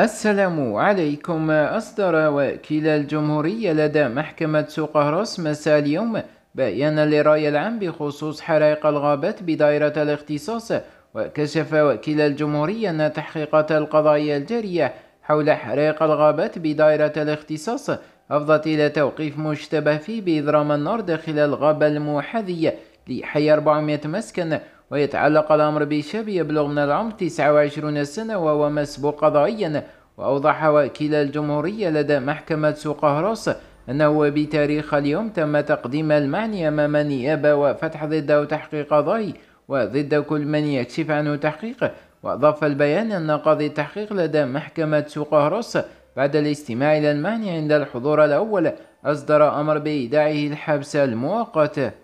السلام عليكم أصدر وكيل الجمهورية لدى محكمة سوق هرس مساء اليوم بيانا للرأي العام بخصوص حرائق الغابات بدائرة الاختصاص وكشف وكيل الجمهورية أن تحقيقات القضايا الجارية حول حرائق الغابات بدائرة الاختصاص أفضت إلى توقيف مشتبه فيه بإضرام النار داخل الغابة المحاذية لحي 400 مسكن ويتعلق الأمر بشاب يبلغ من العمر 29 سنة وهو مسبوق قضائيا وأوضح وكيل الجمهورية لدى محكمة سوق هرس أنه بتاريخ اليوم تم تقديم المعني أمام النيابة وفتح ضده تحقيق قضائي وضد كل من يكشف عنه تحقيق وأضاف البيان أن قاضي التحقيق لدى محكمة سوق هرس بعد الاستماع إلى المعني عند الحضور الأول أصدر أمر بإيداعه الحبس المؤقت